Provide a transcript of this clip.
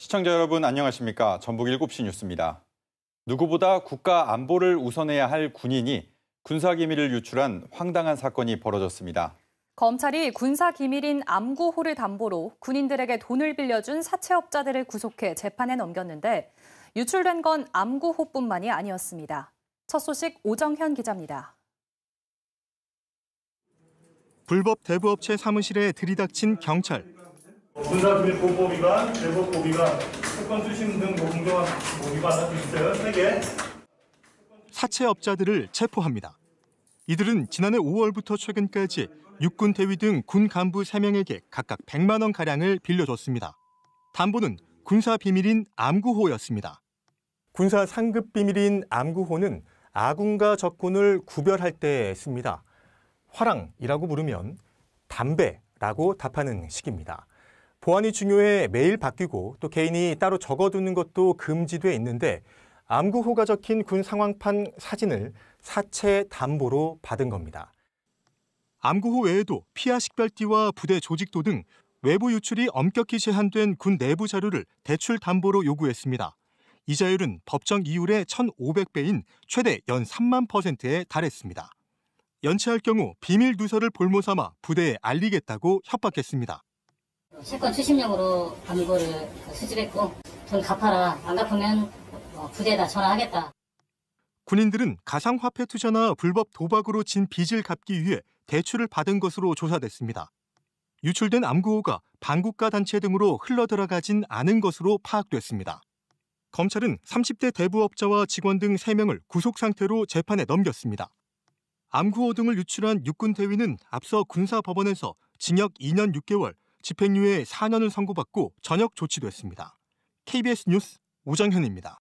시청자 여러분 안녕하십니까? 전북 7시 뉴스입니다. 누구보다 국가 안보를 우선해야 할 군인이 군사기밀을 유출한 황당한 사건이 벌어졌습니다. 검찰이 군사기밀인 암구호를 담보로 군인들에게 돈을 빌려준 사채업자들을 구속해 재판에 넘겼는데 유출된 건 암구호뿐만이 아니었습니다. 첫 소식 오정현 기자입니다. 불법 대부업체 사무실에 들이닥친 경찰. 군사기밀 보호법위 제법 보위반, 특권 수심 등 공정한 위반 리스트 3개. 사채업자들을 체포합니다. 이들은 지난해 5월부터 최근까지 육군 대위 등 군 간부 3명에게 각각 100만 원 가량을 빌려줬습니다. 담보는 군사 비밀인 암구호였습니다. 군사 상급 비밀인 암구호는 아군과 적군을 구별할 때 씁니다. 화랑이라고 부르면 담배라고 답하는 식입니다. 보안이 중요해 매일 바뀌고 또 개인이 따로 적어두는 것도 금지돼 있는데 암구호가 적힌 군 상황판 사진을 사체 담보로 받은 겁니다. 암구호 외에도 피하 식별띠와 부대 조직도 등 외부 유출이 엄격히 제한된 군 내부 자료를 대출 담보로 요구했습니다. 이자율은 법정 이율의 1,500배인 최대 연 3만 퍼센트에 달했습니다. 연체할 경우 비밀 누설을 볼모삼아 부대에 알리겠다고 협박했습니다. 실권7 0명으로 담보를 그 수집했고 돈 갚아라 안 갚으면 어, 부대에다 전화하겠다. 군인들은 가상화폐 투자나 불법 도박으로 진 빚을 갚기 위해 대출을 받은 것으로 조사됐습니다. 유출된 암구호가 반국가 단체 등으로 흘러들어가진 않은 것으로 파악됐습니다. 검찰은 30대 대부업자와 직원 등 3명을 구속 상태로 재판에 넘겼습니다. 암구호 등을 유출한 육군 대위는 앞서 군사법원에서 징역 2년 6개월, 집행유예 4년을 선고받고 전역 조치됐습니다. KBS 뉴스 오장현입니다.